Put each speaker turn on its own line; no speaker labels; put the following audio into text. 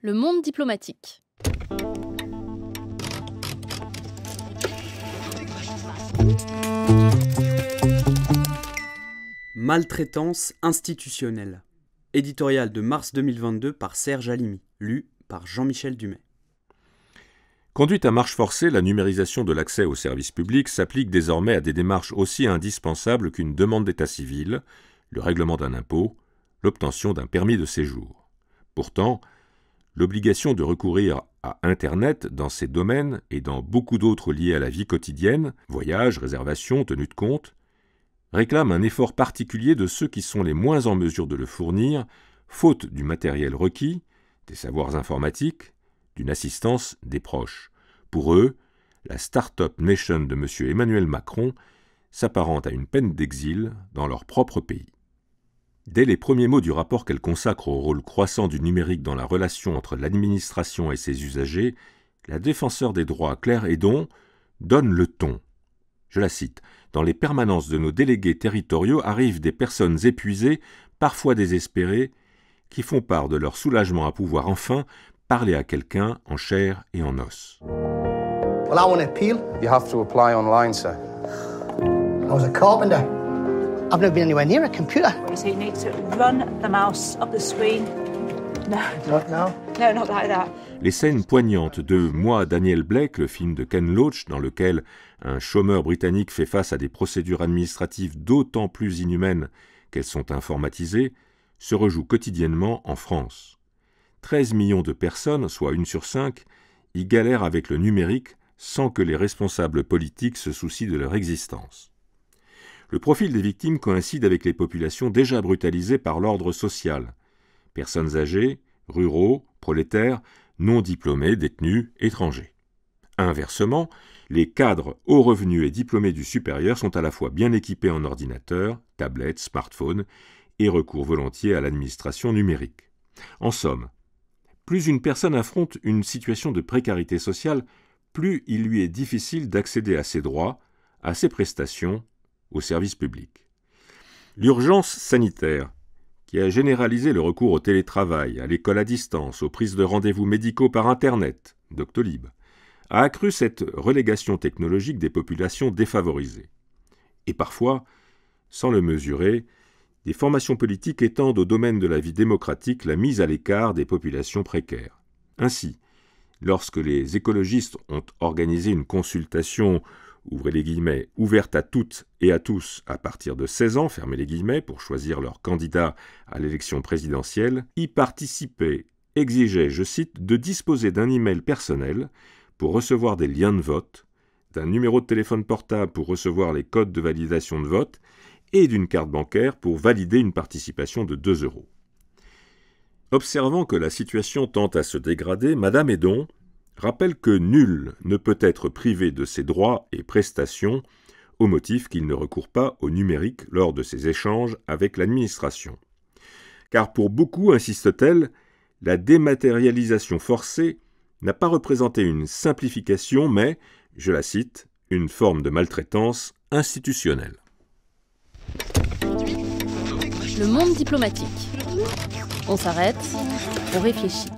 le monde diplomatique. Maltraitance institutionnelle. Éditorial de mars 2022 par Serge Alimi, lu par Jean-Michel Dumay. Conduite à marche forcée, la numérisation de l'accès aux services publics s'applique désormais à des démarches aussi indispensables qu'une demande d'état civil, le règlement d'un impôt, l'obtention d'un permis de séjour. Pourtant, l'obligation de recourir à Internet dans ces domaines et dans beaucoup d'autres liés à la vie quotidienne, voyages, réservations, tenue de compte, réclame un effort particulier de ceux qui sont les moins en mesure de le fournir, faute du matériel requis, des savoirs informatiques, d'une assistance des proches. Pour eux, la Start-up Nation de M. Emmanuel Macron s'apparente à une peine d'exil dans leur propre pays. Dès les premiers mots du rapport qu'elle consacre au rôle croissant du numérique dans la relation entre l'administration et ses usagers, la défenseur des droits Claire Edon donne le ton. Je la cite Dans les permanences de nos délégués territoriaux arrivent des personnes épuisées, parfois désespérées, qui font part de leur soulagement à pouvoir enfin parler à quelqu'un en chair et en os. Well, I want You have to apply online, sir. carpenter mouse Les scènes poignantes de Moi, Daniel Blake, le film de Ken Loach, dans lequel un chômeur britannique fait face à des procédures administratives d'autant plus inhumaines qu'elles sont informatisées, se rejouent quotidiennement en France. 13 millions de personnes, soit une sur cinq, y galèrent avec le numérique sans que les responsables politiques se soucient de leur existence le profil des victimes coïncide avec les populations déjà brutalisées par l'ordre social. Personnes âgées, ruraux, prolétaires, non diplômés, détenus, étrangers. Inversement, les cadres hauts revenus et diplômés du supérieur sont à la fois bien équipés en ordinateurs, tablettes, smartphones et recours volontiers à l'administration numérique. En somme, plus une personne affronte une situation de précarité sociale, plus il lui est difficile d'accéder à ses droits, à ses prestations au service public. L'urgence sanitaire, qui a généralisé le recours au télétravail, à l'école à distance, aux prises de rendez-vous médicaux par Internet, Doctolib, a accru cette relégation technologique des populations défavorisées. Et parfois, sans le mesurer, des formations politiques étendent au domaine de la vie démocratique la mise à l'écart des populations précaires. Ainsi, lorsque les écologistes ont organisé une consultation ouvrez les guillemets, ouverte à toutes et à tous à partir de 16 ans, fermez les guillemets, pour choisir leur candidat à l'élection présidentielle, y participer exigeait, je cite, de disposer d'un email personnel pour recevoir des liens de vote, d'un numéro de téléphone portable pour recevoir les codes de validation de vote et d'une carte bancaire pour valider une participation de 2 euros. Observant que la situation tend à se dégrader, Madame Edon rappelle que nul ne peut être privé de ses droits et prestations au motif qu'il ne recourt pas au numérique lors de ses échanges avec l'administration. Car pour beaucoup, insiste-t-elle, la dématérialisation forcée n'a pas représenté une simplification, mais, je la cite, une forme de maltraitance institutionnelle. Le monde diplomatique. On s'arrête, on réfléchit.